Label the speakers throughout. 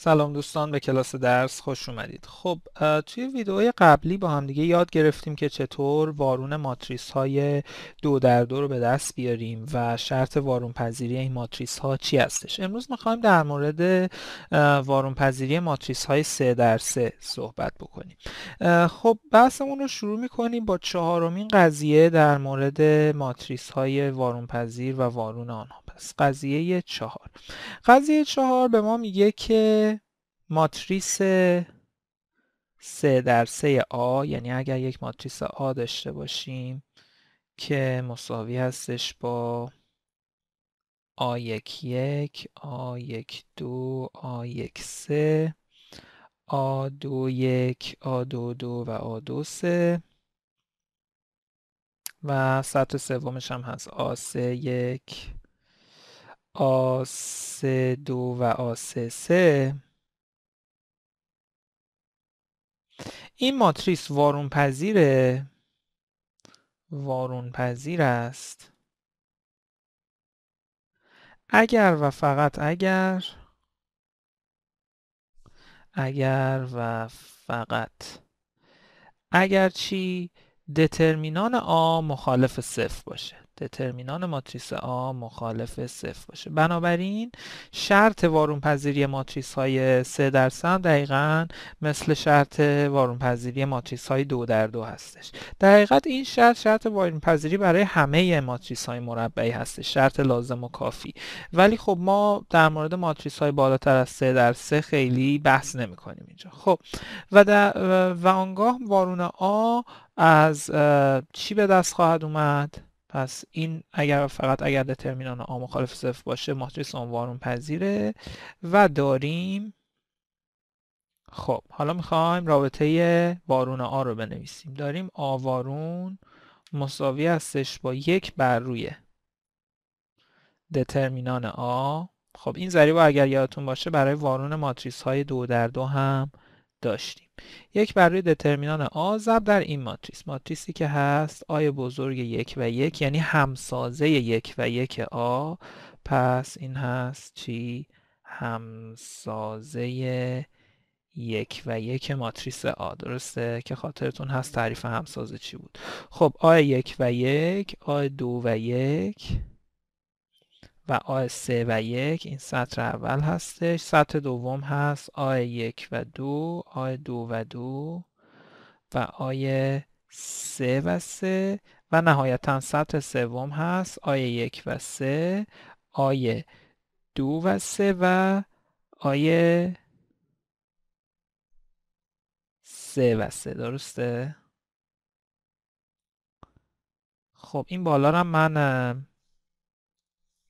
Speaker 1: سلام دوستان به کلاس درس خوش اومدید خب توی ویدئوی قبلی با هم دیگه یاد گرفتیم که چطور وارون ماتریس های دو در دو رو به دست بیاریم و شرط وارون پذیری این ماتریس ها چی هستش امروز میخوایم در مورد وارون پذیری ماتریس های سه در سه صحبت بکنیم خب بحثمون رو شروع میکنیم با چهارمین قضیه در مورد ماتریس های وارون پذیر و وارون آنها هست قضیه چهار قضیه چهار به ما میگه که ماتریس سه در سه آ یعنی اگر یک ماتریس آ داشته باشیم که مساوی هستش با آ یک یک آ یک دو آ یک سه آ دو یک آ دو دو و آ دو سه و سطح سومش هم هست آ سه یک a دو و a سه این ماتریس وارون پذیره وارون پذیر است اگر و فقط اگر اگر و فقط اگر چی دترمینان آ مخالف صفر باشه دترمینان ماتریس A مخالف صفر باشه بنابراین شرط وارون پذیری ماتریس های 3 درصد دقیقا مثل شرط وارون پذیری ماتریس های 2 در 2 هستش در حقیقت این شرط شرط وارون پذیری برای همه ماتریس های مربعی هستش شرط لازم و کافی ولی خب ما در مورد ماتریس های بالاتر از 3 در 3 خیلی بحث نمی کنیم اینجا خب و, و آنگاه وارون A از چی به دست خواهد اومد؟ پس این اگر فقط اگر دترمینان آ مخالف صفر باشه ماتریس وارون پذیره و داریم خب حالا میخوایم رابطه وارون آ رو بنویسیم داریم آ وارون مساوی هستش با یک بر روی دترمینان آ خب این ضریب اگر یادتون باشه برای وارون ماتریس های دو در دو هم داشتیم یک برای روی دترمینان آ در این ماتریس ماتریسی که هست آی بزرگ یک و یک یعنی همسازه یک و یک آ پس این هست چی همسازه یک و یک ماتریس آ درسته که خاطرتون هست تعریف همسازه چی بود خب آی یک و یک آی دو و یک و آ سه و یک این سطر اول هستش سطر دوم هست آ یک و دو آ دو و دو و آی سه و سه و نهایتا سطر سوم هست آی یک و سه آی دو و سه و آی سه و سه درسته؟ خب این بالا رو من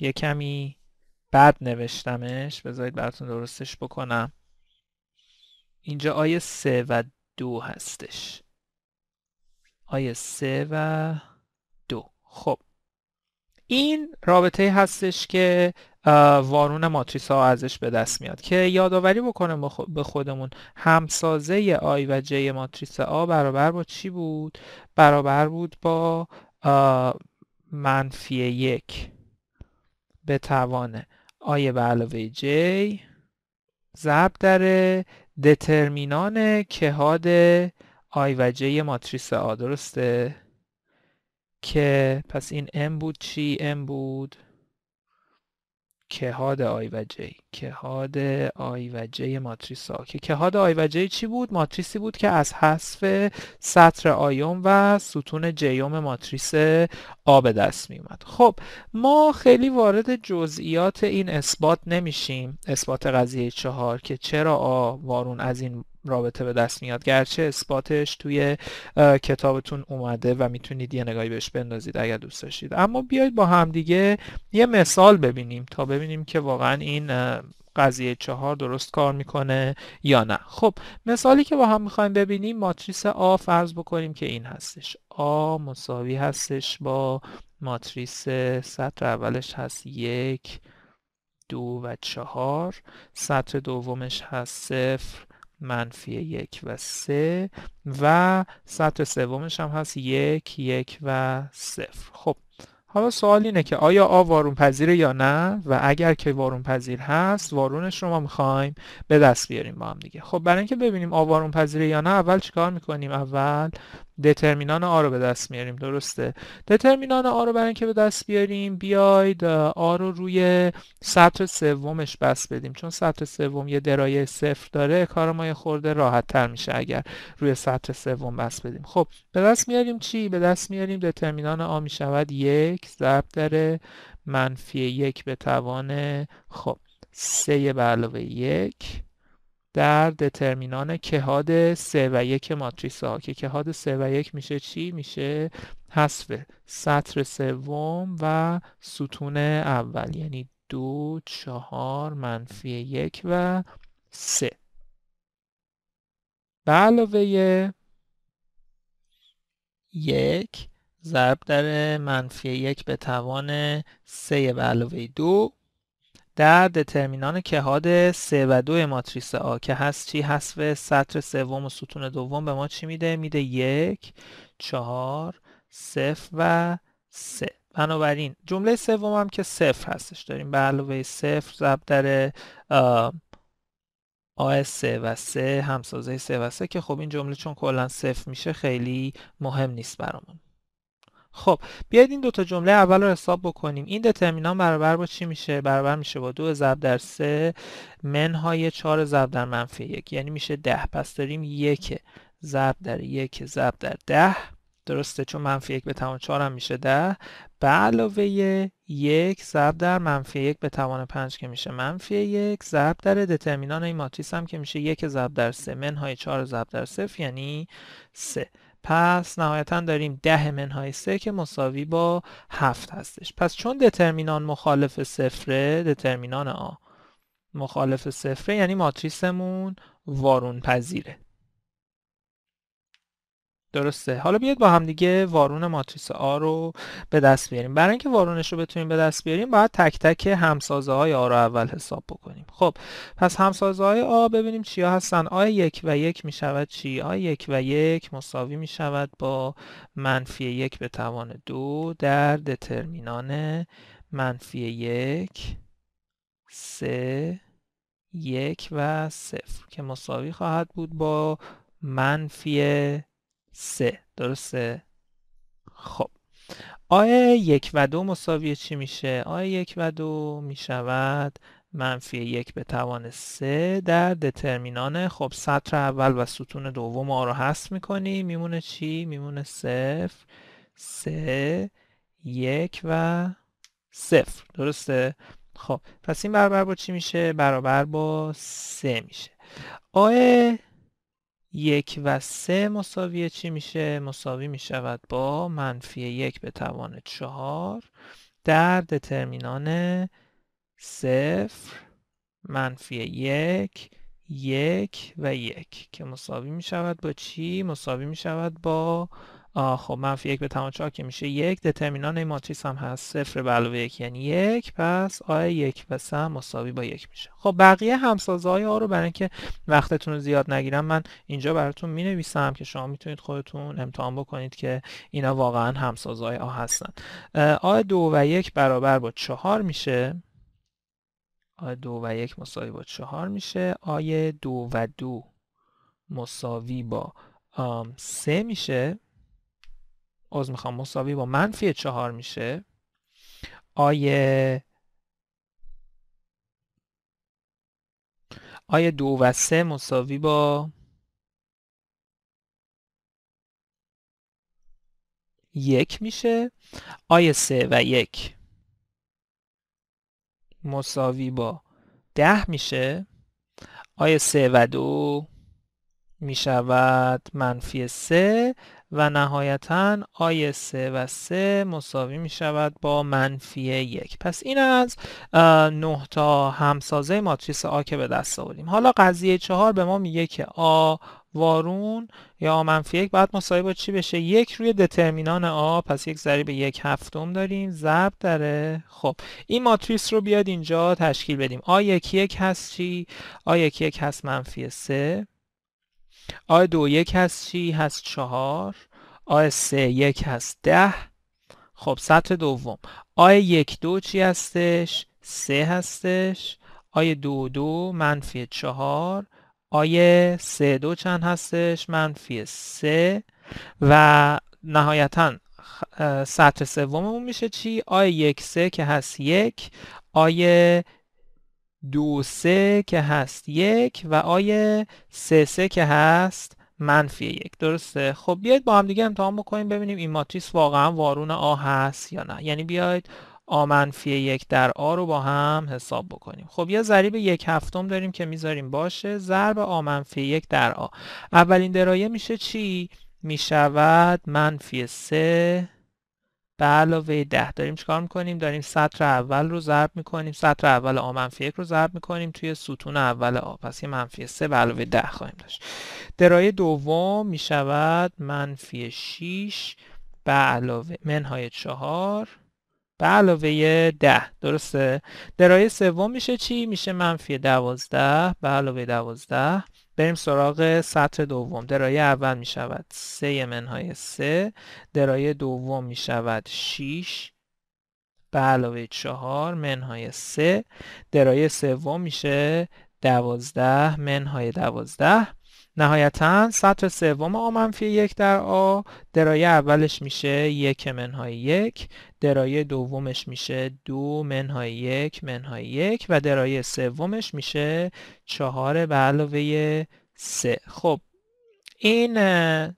Speaker 1: یه کمی بد نوشتمش بذارید براتون درستش بکنم اینجا آیه سه و دو هستش آیه سه و دو خب این رابطه هستش که وارون ماتریس ها ازش به دست میاد که یادآوری بکنم به خودمون همسازه آی و جی ماتریس آ برابر با چی بود؟ برابر بود با منفی یک به توان آی به علاوه جی ضرب در دترمینان کهاد آی و جی ماتریس آ درسته که پس این ام بود چی ام بود کهاد آی و جی کهاد آی و جی ماتریس ها که کهاد آی و جی چی بود؟ ماتریسی بود که از حذف سطر آیوم و ستون جیوم ماتریس آ به دست می اومد خب ما خیلی وارد جزئیات این اثبات نمیشیم اثبات قضیه چهار که چرا آ وارون از این رابطه به دست میاد گرچه اثباتش توی کتابتون اومده و میتونید یه نگاهی بهش بندازید اگر دوست داشتید اما بیاید با همدیگه یه مثال ببینیم تا ببینیم که واقعا این قضیه چهار درست کار میکنه یا نه خب مثالی که با هم میخوایم ببینیم ماتریس آ فرض بکنیم که این هستش آ مساوی هستش با ماتریس سطر اولش هست یک دو و چهار سطر دومش هست صفر منفی یک و سه و سطح سومش هم هست یک یک و صفر خب حالا سوال اینه که آیا آ وارون پذیره یا نه و اگر که وارون پذیر هست وارونش رو ما میخوایم به دست بیاریم با هم دیگه خب برای اینکه ببینیم آ وارون پذیره یا نه اول چیکار میکنیم اول دترمینان آ رو به دست میاریم درسته دترمینان آ رو برای اینکه به دست بیاریم بیاید آ رو روی سطر سومش بس بدیم چون سطر سوم یه درایه صفر داره کار ما یه خورده راحت تر میشه اگر روی سطر سوم بس بدیم خب به دست میاریم چی به دست میاریم دترمینان آ میشود یک یک ضرب داره منفی یک به توان خب سه به علاوه یک در دترمینان کهاد سه و یک ماتریس ها که کهاد سه و یک میشه چی؟ میشه حذف سطر سوم و ستون اول یعنی دو چهار منفی یک و سه به علاوه یک ضرب در منفی یک به توان سه به علاوه دو در دترمینان کهاد سه و دو ماتریس آ که هست چی حذف سطر سوم و ستون دوم به ما چی میده میده یک چهار صفر و سه بنابراین جمله سوم هم که صفر هستش داریم به علاوه صفر ضرب در آ سه و سه همسازه سه و سه که خب این جمله چون کلا صفر میشه خیلی مهم نیست برامون خب بیاید این دوتا جمله اول رو حساب بکنیم این دترمینان برابر با چی میشه برابر میشه با دو ضرب در سه منهای چهار ضرب در منفی یک یعنی میشه ده پس داریم یک ضرب در یک ضرب در ده درسته چون منفی یک به توان چهار هم میشه ده به علاوه یک ضرب در منفی یک به توان پنج که میشه منفی یک ضرب در دترمینان این ماتریس هم که میشه یک ضرب در سه های چهار ضرب در صفر یعنی سه پس نهایتا داریم ده منهای سه که مساوی با هفت هستش پس چون دترمینان مخالف صفره دترمینان آ مخالف صفره یعنی ماتریسمون وارون پذیره درسته حالا بیاید با هم دیگه وارون ماتریس آ رو به دست بیاریم برای اینکه وارونش رو بتونیم به دست بیاریم باید تک تک همسازه های آ رو اول حساب بکنیم خب پس همسازه های آ ببینیم چیا هستن آ یک و یک می شود چی آ یک و یک مساوی می شود با منفی یک به توان دو در دترمینان منفی یک سه یک و صفر که مساوی خواهد بود با منفی سه درسته خب آیه یک و دو مساوی چی میشه؟ آیه یک و دو میشود منفی یک به توان سه در دترمینانه خب سطر اول و ستون دوم آ رو حذف میکنی میمونه چی؟ میمونه صفر سه یک و صفر درسته؟ خب پس این برابر با چی میشه؟ برابر با سه میشه آیه یک و سه مساوی چی میشه؟ مساوی میشود با منفی یک به توان چهار در دترمینان صفر منفی یک یک و یک که مساوی میشود با چی؟ مساوی میشود با خب منفی یک به تمام که میشه یک دترمینان این ماتریس هم هست صفر به علاوه یک یعنی یک پس آ یک و سه مساوی با یک میشه خب بقیه همسازه های آ رو برای اینکه وقتتون رو زیاد نگیرم من اینجا براتون می که شما میتونید خودتون امتحان بکنید که اینا واقعا همسازه های آ هستن آ دو و یک برابر با چهار میشه آ دو و یک مساوی با چهار میشه آی دو و دو مساوی با سه میشه از میخوام مساوی با منفی چهار میشه آیه آیه دو و سه مساوی با یک میشه آیه سه و یک مساوی با ده میشه آیه سه و دو میشود منفی سه و نهایتا آی سه و سه مساوی می شود با منفی یک پس این از نه تا همسازه ماتریس آ که به دست آوردیم حالا قضیه چهار به ما میگه که آ وارون یا آ منفی یک باید مساوی با چی بشه یک روی دترمینان آ پس یک ضریب یک هفتم داریم ضرب داره خب این ماتریس رو بیاد اینجا تشکیل بدیم آ یک یک هست چی آ یک یک هست منفی سه آ دو یک هست چی؟ هست چهار آ سه یک هست ده خب سطح دوم آ یک دو چی هستش؟ سه هستش آ دو دو منفی چهار آی سه دو چند هستش منفی سه و نهایتا سطر سوممون میشه چی آی یک سه که هست یک آی دو سه که هست یک و آیه سه سه که هست منفی یک درسته خب بیاید با هم دیگه امتحان بکنیم ببینیم این ماتریس واقعا وارون آ هست یا نه یعنی بیاید آ منفی یک در آ رو با هم حساب بکنیم خب یه ضریب یک هفتم داریم که میذاریم باشه ضرب آ منفی یک در آ اولین درایه میشه چی؟ میشود منفی سه به علاوه 10 داریم چیکار میکنیم داریم سطر اول رو ضرب میکنیم سطر اول آ منفی 1 رو ضرب میکنیم توی ستون اول آ پس یه منفی 3 به علاوه 10 خواهیم داشت درایه دوم میشود منفی 6 به علاوه منهای 4 به علاوه 10 درسته درایه سوم میشه چی میشه منفی 12 به علاوه 12 بریم سراغ سطح دوم درایه اول می شود 3 منهای 3 درایه دوم می شود 6 به علاوه 4 منهای 3 درایه سوم میشه 12 منهای 12 نهایتا سطح سوم آ منفی یک در آ درایه اولش میشه یک منهای یک درایه دومش میشه دو منهای یک منهای یک و درایه سومش میشه چهار به علاوه سه خب این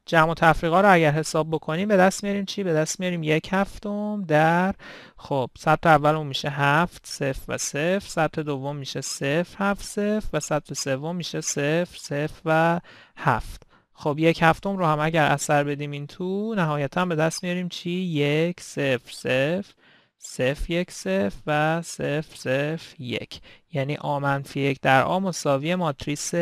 Speaker 1: جمع و تفریقا رو اگر حساب بکنیم به دست میاریم چی؟ به دست میاریم یک هفتم در خب سطر اون میشه هفت صفر و صفر سطح دوم میشه صفر هفت صفر و سطح سوم میشه صفر صفر و هفت خب یک هفتم رو هم اگر اثر بدیم این تو نهایتا به دست میاریم چی؟ یک سف سف سف یک سف و سف سف یک یعنی آ یک در آ مساوی ماتریس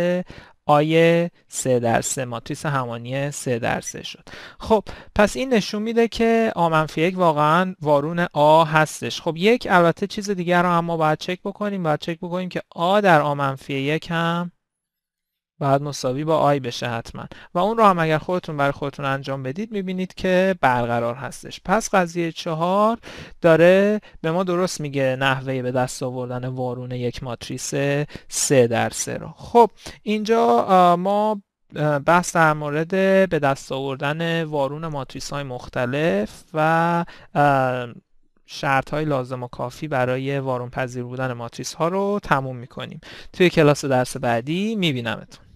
Speaker 1: آی 3 در 3 ماتریس همانی 3 در 3 شد خب پس این نشون میده که آ منفی 1 واقعا وارون آ هستش خب یک البته چیز دیگر رو هم ما باید چک بکنیم باید چک بکنیم که آ در آ منفی 1 هم باید مساوی با آی بشه حتما و اون رو هم اگر خودتون برای خودتون انجام بدید میبینید که برقرار هستش پس قضیه چهار داره به ما درست میگه نحوه به دست آوردن وارون یک ماتریس سه در سه رو خب اینجا ما بحث در مورد به دست آوردن وارون ماتریس های مختلف و شرط های لازم و کافی برای وارون پذیر بودن ماتریس ها رو تموم کنیم توی کلاس درس بعدی میبینمتون